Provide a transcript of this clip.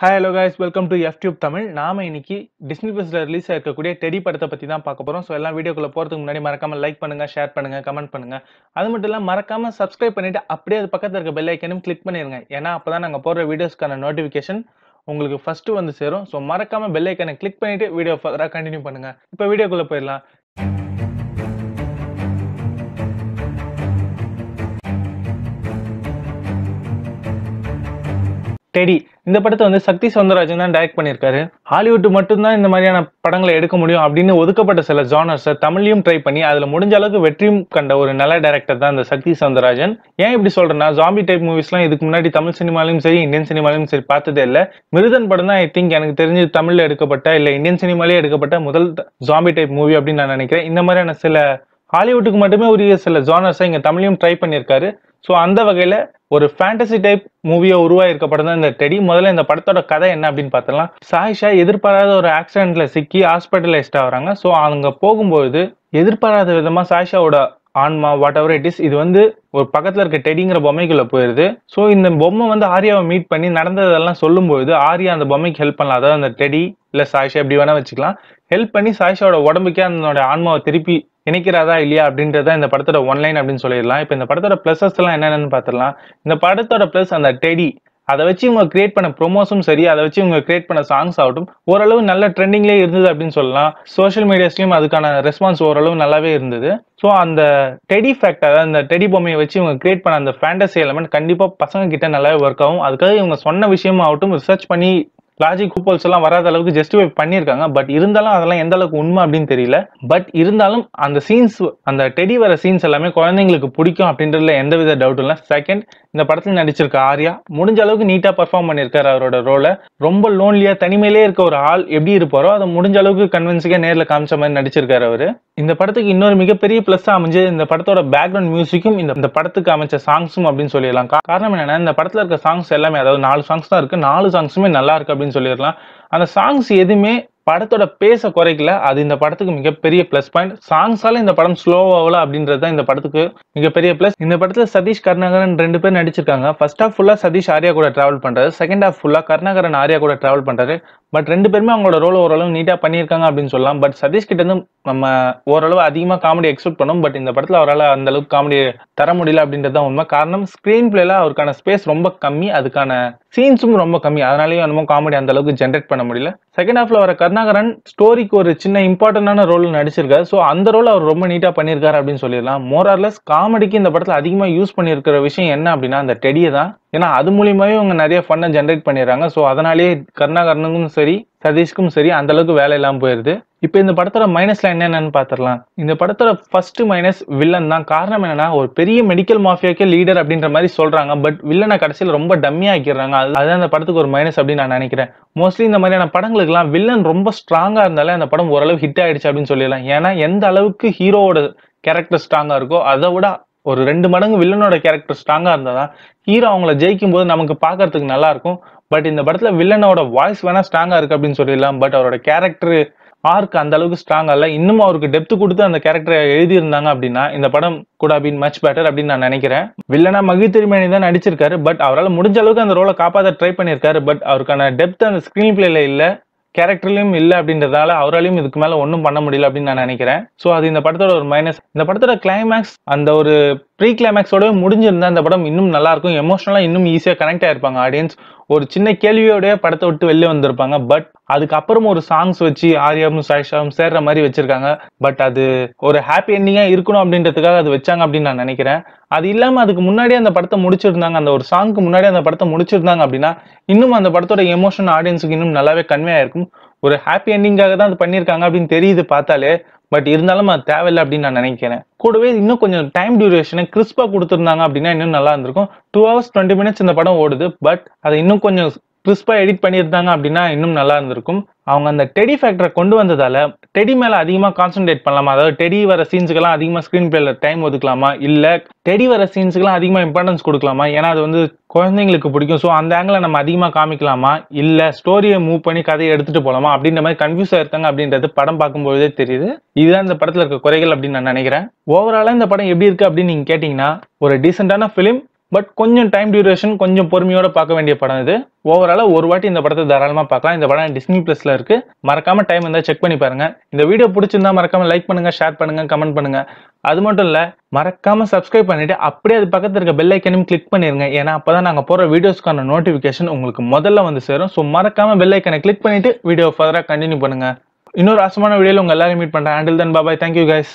hi hello guys welcome to F Tamil நாம இன்னைக்கு Disney பிளஸ்ல ரிலீஸ் ஆயிருக்கக்கூடிய டெடி படத்தை பற்றி தான் பார்க்க போகிறோம் ஸோ எல்லாம் வீடியோக்குள்ளே போகிறதுக்கு முன்னாடி மறக்காமல் லைக் பண்ணுங்கள் ஷேர் பண்ணுங்கள் கமெண்ட் பண்ணுங்கள் அது மட்டும் இல்லாமல் மறக்காமல் சப்ஸ்கிரைப் பண்ணிட்டு அப்படியே அது பக்கத்தில் இருக்க பெல் ஐக்கனும் கிளிக் பண்ணிருங்க ஏன்னா அப்போ தான் நாங்கள் போடுற வீடியோஸ்க்கான நோட்டிஃபிகேஷன் உங்களுக்கு ஃபர்ஸ்ட் வந்து சேரும் ஸோ மறக்காமல் பெல் ஐக்கனை கிளிக் பண்ணிவிட்டு வீடியோ ஃபர்தராக கண்டினியூ பண்ணுங்கள் இப்போ வீடியோக்குள்ளே போயிடலாம் டெடி இந்த படத்தை வந்து சக்தி சவுந்தரராஜன் தான் டைரக்ட் பண்ணியிருக்காரு ஹாலிவுட் மட்டும்தான் இந்த மாதிரியான படங்களை எடுக்க முடியும் அப்படின்னு ஒதுக்கப்பட்ட சில ஜானர்ஸை தமிழ்லையும் ட்ரை பண்ணி அதில் முடிஞ்ச அளவுக்கு வெற்றியும் கண்ட ஒரு நல்ல டேரக்டர் தான் இந்த சக்தி சவுந்தரராஜன் ஏன் இப்படி சொல்றேன்னா ஜாம்பி டைப் மூவிஸ்லாம் இதுக்கு முன்னாடி தமிழ் சினிமாலையும் சரி இந்தியன் சினிமாலையும் சரி பார்த்ததே இல்லை மிருதன் படம் தான் ஐ திங்க் எனக்கு தெரிஞ்சு தமிழில் எடுக்கப்பட்ட இல்லை இந்தியன் சினிமாலேயே எடுக்கப்பட்ட முதல் ஜாம்பி டைப் மூவி அப்படின்னு நான் நினைக்கிறேன் இந்த மாதிரியான சில ஹாலிவுட்டுக்கு மட்டுமே உரிய சில ஜானர்ஸை இங்கே தமிழையும் ட்ரை பண்ணியிருக்காரு ஸோ அந்த வகையில் ஒரு ஃபேண்டசி டைப் மூவியா உருவாயிருக்க படம் தான் இந்த டெடி முதல்ல இந்த படத்தோட கதை என்ன அப்படின்னு பார்த்தோம்னா சாயிஷா எதிர்பாராத ஒரு ஆக்சிடென்ட்ல சிக்கி ஹாஸ்பிட்டலைஸ்ட் ஆகிறாங்க ஸோ அவங்க போகும்போது எதிர்பாராத விதமா சாயிஷாவோட ஆன்மா வாட் எவர் இட் இஸ் இது வந்து ஒரு பக்கத்தில் இருக்க டெடிங்கிற பொம்மைக்குள்ளே போயிடுது ஸோ இந்த பொம்மை வந்து ஆர்யாவை மீட் பண்ணி நடந்ததெல்லாம் சொல்லும்போது ஆர்யா அந்த பொம்மைக்கு ஹெல்ப் பண்ணலாம் அதாவது அந்த டெடி இல்லை சாயிஷா எப்படி வேணால் வச்சுக்கலாம் ஹெல்ப் பண்ணி சாயிஷாவோட உடம்புக்கே அதனோட ஆன்மாவை திருப்பி இணைக்கிறாதா இல்லையா அப்படின்றத இந்த படத்தோட ஒன்லைன் அப்படின்னு சொல்லிடலாம் இப்போ இந்த படத்தோட ப்ளஸஸ் எல்லாம் என்னென்னு பார்த்துடலாம் இந்த படத்தோட ப்ளஸ் அந்த டெடி அதை வச்சு இவங்க கிரியேட் பண்ண ப்ரொமோஸும் சரி அதை வச்சு இவங்க கிரியேட் பண்ண சாங்ஸ் ஆகட்டும் ஓரளவு நல்ல ட்ரெண்டிங்லேயே இருந்தது அப்படின்னு சொல்லலாம் சோஷியல் மீடியாஸ்லையும் அதுக்கான ரெஸ்பான்ஸ் ஓரளவு நல்லாவே இருந்தது ஸோ அந்த டெடி ஃபேக்ட் அதாவது அந்த டெடி பொம்மையை வச்சு இவங்க கிரியேட் பண்ண அந்த ஃபேண்டசி எலமெண்ட் கண்டிப்பாக பசங்க கிட்ட நல்லாவே ஒர்க் ஆகும் அதுக்காக இவங்க சொன்ன விஷயமும் ஆகட்டும் ரிசர்ச் பண்ணி லாஜிக் கூப்பல்ஸ் எல்லாம் வராத அளவுக்கு ஜஸ்டிஃபை பண்ணியிருக்காங்க பட் இருந்தாலும் அதெல்லாம் எந்த அளவுக்கு உண்மை அப்படின்னு தெரியல பட் இருந்தாலும் அந்த சீன்ஸ் அந்த டெடி வர சீன்ஸ் எல்லாமே குழந்தைங்களுக்கு பிடிக்கும் அப்படின்றதுல எந்தவித டவுட்டும் இல்லை செகண்ட் இந்த படத்தில் நடிச்சிருக்க ஆர்யா முடிஞ்ச அளவுக்கு நீட்டாக பர்ஃபார்ம் பண்ணியிருக்காரு அவரோட ரோலை ரொம்ப லோன்லியாக தனிமையிலே இருக்க ஒரு ஆள் எப்படி இருப்பாரோ அதை முடிஞ்ச அளவுக்கு கன்வின்ஸிங்காக நேரில் காமிச்ச மாதிரி நடிச்சிருக்காரு அவர் இந்த படத்துக்கு இன்னொரு மிகப்பெரிய பிளஸ் அமைஞ்சது இந்த படத்தோட பேக்ரவுண்ட் மியூசிக்கும் இந்த படத்துக்கு அமைச்ச சாங்ஸும் அப்படின்னு சொல்லிடலாம் காரணம் என்னன்னா இந்த படத்துல இருக்க சாங்ஸ் எல்லாமே அதாவது நாலு சாங்ஸ் தான் இருக்கு நாலு சாங்ஸுமே நல்லா இருக்கு அப்படின்னு சொல்லிடலாம் அந்த சாங்ஸ் எதுவுமே படத்தோட பேச குறைக்கல அது இந்த படத்துக்கு மிகப்பெரிய பிளஸ் பாயிண்ட் சாங்ஸால இந்த படம் ஸ்லோவாகல அப்படின்றது தான் இந்த படத்துக்கு மிகப்பெரிய பிளஸ் இந்த படத்துல சதீஷ் கருணாகரன் ரெண்டு பேர் நடிச்சிருக்காங்க ஃபர்ஸ்ட் ஆஃப் ஃபுல்லா சதீஷ் ஆர்யா கூட டிராவல் பண்றது செகண்ட் ஆஃப் ஃபுல்லா கருணாகரன் ஆர்யா கூட டிராவல் பண்றாரு பட் ரெண்டு பேருமே அவங்களோட ரோல் ஓரளவு நீட்டாக பண்ணியிருக்காங்க அப்படின்னு சொல்லலாம் பட் சதீஷ் கிட்ட இருந்து நம்ம ஓரளவு அதிகமாக காமெடி எக்ஸ்பெக்ட் பண்ணோம் பட் இந்த படத்தில் அவரால் அந்த அளவுக்கு காமெடி தர முடியல அப்படின்றது தான் உண்மை காரணம் ஸ்க்ரீன் பிளேல அவருக்கான ஸ்பேஸ் ரொம்ப கம்மி அதுக்கான சீன்ஸும் ரொம்ப கம்மி அதனாலேயும் என்னமோ காமெடி அந்த அளவுக்கு ஜென்ரேட் பண்ண முடியல செகண்ட் ஹாஃப்ல வர கருணாகரன் ஸ்டோரிக்கு ஒரு சின்ன இம்பார்ட்டன்டான ரோல் நடிச்சிருக்காரு ஸோ அந்த ரோல் அவர் ரொம்ப நீட்டாக பண்ணியிருக்காரு அப்படின்னு சொல்லிடலாம் மோரார்லஸ் காமெடிக்கு இந்த படத்தில் அதிகமாக யூஸ் பண்ணியிருக்கிற விஷயம் என்ன அப்படின்னா அந்த டெடியை தான் ஏன்னா அது மூலியமாவே அவங்க நிறைய ஃபண்டை ஜென்ரேட் பண்ணிடுறாங்க ஸோ அதனாலேயே கருணாகரனுக்கும் சரி சதீஷ்க்கும் சரி அந்த அளவுக்கு வேலை இல்லாமல் போயிருது இப்போ இந்த படத்தோட மைனஸ்ல என்னென்னு பார்த்துடலாம் இந்த படத்தோட ஃபர்ஸ்ட் மைனஸ் வில்லன் தான் காரணம் என்னன்னா ஒரு பெரிய மெடிக்கல் மாஃபியாக்கே லீடர் அப்படின்ற மாதிரி சொல்றாங்க பட் வில்லனை கடைசியில் ரொம்ப டம்மியா ஆக்கிடுறாங்க அதுதான் அந்த படத்துக்கு ஒரு மைனஸ் அப்படின்னு நான் நினைக்கிறேன் மோஸ்ட்லி இந்த மாதிரியான படங்களுக்குலாம் வில்லன் ரொம்ப ஸ்ட்ராங்காக இருந்தாலே அந்த படம் ஓரளவு ஹிட் ஆயிடுச்சு அப்படின்னு சொல்லிடலாம் ஏன்னா எந்த அளவுக்கு ஹீரோவோட கேரக்டர் ஸ்ட்ராங்காக இருக்கோ அதை விட ஒரு ரெண்டு மடங்கு வில்லனோட கேரக்டர் ஸ்ட்ராங்காக இருந்தால் தான் ஹீரோ அவங்கள ஜெயிக்கும் போது நமக்கு பார்க்கறதுக்கு நல்லா இருக்கும் பட் இந்த படத்தில் வில்லனோட வாய்ஸ் வேணா ஸ்ட்ராங்காக இருக்கு அப்படின்னு சொல்லிடலாம் பட் அவரோட கேரக்டர் ஆர்க் அந்த அளவுக்கு ஸ்ட்ராங் இல்லை இன்னும் அவருக்கு டெப்த் கொடுத்து அந்த கேரக்டரை எழுதியிருந்தாங்க அப்படின்னா இந்த படம் கூட பீன் மச் பெட்டர் அப்படின்னு நான் நினைக்கிறேன் வில்லனா மகி திருமணி தான் நடிச்சிருக்காரு பட் அவரால் முடிஞ்ச அளவுக்கு அந்த ரோலை காப்பாற்ற ட்ரை பண்ணியிருக்காரு பட் அவருக்கான டெப்த் அந்த ஸ்க்ரீன் பிளேல இல்லை கேரக்டர்லயும் இல்ல அப்படின்றதால அவராலையும் இதுக்கு மேல ஒன்றும் பண்ண முடியல அப்படின்னு நான் நினைக்கிறேன் ஸோ அது இந்த படத்தோட ஒரு மைனஸ் இந்த படத்தோட கிளைமேக்ஸ் அந்த ஒரு ப்ரீ கிளைமேக்ஸோடவே முடிஞ்சிருந்தால் அந்த படம் இன்னும் நல்லாயிருக்கும் எமோஷனலாக இன்னும் ஈஸியாக கனெக்ட் ஆயிருப்பாங்க ஆடியன்ஸ் ஒரு சின்ன கேள்வியோடய படத்தை விட்டு வெளியே வந்திருப்பாங்க பட் அதுக்கப்புறம் ஒரு சாங்ஸ் வச்சு ஆரியாவும் சாயிஷாவும் சேர்ற மாதிரி வச்சிருக்காங்க பட் அது ஒரு ஹாப்பி என்னிங்காக இருக்கணும் அப்படின்றதுக்காக அது வச்சாங்க அப்படின்னு நான் நினைக்கிறேன் அது இல்லாமல் அதுக்கு முன்னாடியே அந்த படத்தை முடிச்சிருந்தாங்க அந்த ஒரு சாங்க்கு முன்னாடி அந்த படத்தை முடிச்சிருந்தாங்க அப்படின்னா இன்னும் அந்த படத்தோட எமோஷன் ஆடியன்ஸுக்கு இன்னும் நல்லாவே கன்வே ஆயிருக்கும் ஒரு ஹாப்பி எண்டிங்காக தான் அது பண்ணியிருக்காங்க அப்படின்னு தெரியுது பார்த்தாலே பட் இருந்தாலும் அது தேவையில்லை அப்படின்னு நான் நினைக்கிறேன் கூடவே இன்னும் கொஞ்சம் டைம் டியூரேஷனை கிறிஸ்பாக கொடுத்துருந்தாங்க அப்படின்னா இன்னும் நல்லா இருந்திருக்கும் டூ ஹவர்ஸ் டுவெண்ட்டி மினிட்ஸ் இந்த படம் ஓடுது பட் அதை இன்னும் கொஞ்சம் கிறிஸ்பாக எடிட் பண்ணியிருந்தாங்க அப்படின்னா இன்னும் நல்லா இருந்திருக்கும் அவங்க அந்த டெடி ஃபேக்டரை கொண்டு வந்ததால டெடி மேலே அதிகமாக கான்சென்ட்ரேட் பண்ணலாமா அதாவது டெடி வர சீன்ஸுக்கெல்லாம் அதிகமாக ஸ்க்ரீன் பிளேல டைம் ஒதுக்கலாமா இல்லை டெடி வர சீன்ஸுக்கெல்லாம் அதிகமாக இம்பார்ட்டன்ஸ் கொடுக்கலாமா ஏன்னா அது வந்து குழந்தைங்களுக்கு பிடிக்கும் ஸோ அந்த ஆங்கில நம்ம அதிகமாக காமிக்கலாமா இல்லை ஸ்டோரியை மூவ் பண்ணி கதையை எடுத்துகிட்டு போகலாமா அப்படின்ற மாதிரி கன்ஃபியூஸ் இருக்காங்க அப்படின்றது படம் பார்க்கும்போதே தெரியுது இதுதான் இந்த படத்தில் இருக்க குறைகள் அப்படின்னு நான் நினைக்கிறேன் ஓவராலாக இந்த படம் எப்படி இருக்குது அப்படின்னு நீங்கள் கேட்டிங்கன்னா ஒரு டீசெண்டான ஃபிலிம் பட் கொஞ்சம் டைம் டியூரேஷன் கொஞ்சம் பொறுமையோட பார்க்க வேண்டிய படம் இது ஓவராலாக ஒரு வாட்டி இந்த படத்தை தாராளமாக பார்க்கலாம் இந்த படம் டிஸ்னி ப்ளஸில் இருக்குது மறக்காமல் டைம் இருந்தால் செக் பண்ணி பாருங்கள் இந்த வீடியோ பிடிச்சிருந்தா மறக்காமல் லைக் பண்ணுங்கள் ஷேர் பண்ணுங்கள் கமெண்ட் பண்ணுங்கள் அது மட்டும் இல்லை மறக்காமல் சப்ஸ்கிரைப் பண்ணிவிட்டு அப்படியே அது பக்கத்தில் இருக்க பெல் ஐக்கனும் கிளிக் பண்ணிடுங்க ஏன்னா அப்போ தான் நாங்கள் போகிற வீடியோஸ்க்கான நோட்டிஃபிகேஷன் உங்களுக்கு முதல்ல வந்து சேரும் ஸோ மறக்காமல் பெல் ஐக்கனை கிளிக் பண்ணிவிட்டு வீடியோ ஃபர்தராக கண்டினியூ பண்ணுங்கள் இன்னொரு அசமான வீடியோவில் உங்கள் எல்லாரும் மீட் பண்ணுறேன் until then bye bye thank you guys